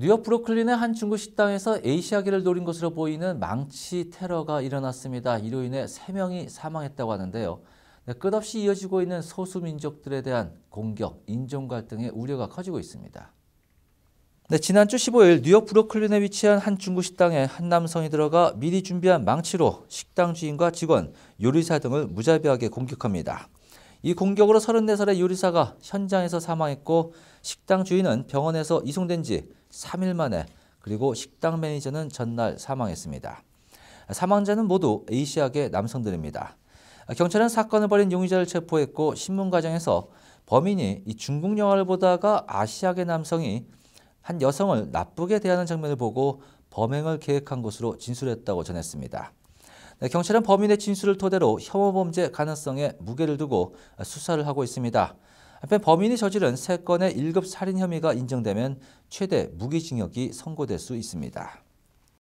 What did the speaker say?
뉴욕 브루클린의 한 중국 식당에서 에이시아계를 노린 것으로 보이는 망치 테러가 일어났습니다. 이로 인해 3명이 사망했다고 하는데요. 네, 끝없이 이어지고 있는 소수민족들에 대한 공격, 인종갈등의 우려가 커지고 있습니다. 네, 지난주 15일 뉴욕 브루클린에 위치한 한 중국 식당에 한 남성이 들어가 미리 준비한 망치로 식당 주인과 직원, 요리사 등을 무자비하게 공격합니다. 이 공격으로 34살의 유리사가 현장에서 사망했고 식당 주인은 병원에서 이송된 지 3일 만에 그리고 식당 매니저는 전날 사망했습니다. 사망자는 모두 A시학의 남성들입니다. 경찰은 사건을 벌인 용의자를 체포했고 신문 과정에서 범인이 이 중국 영화를 보다가 아시아계 남성이 한 여성을 나쁘게 대하는 장면을 보고 범행을 계획한 것으로 진술했다고 전했습니다. 경찰은 범인의 진술을 토대로 혐오 범죄 가능성에 무게를 두고 수사를 하고 있습니다. 한편 범인이 저지른 세건의 1급 살인 혐의가 인정되면 최대 무기징역이 선고될 수 있습니다.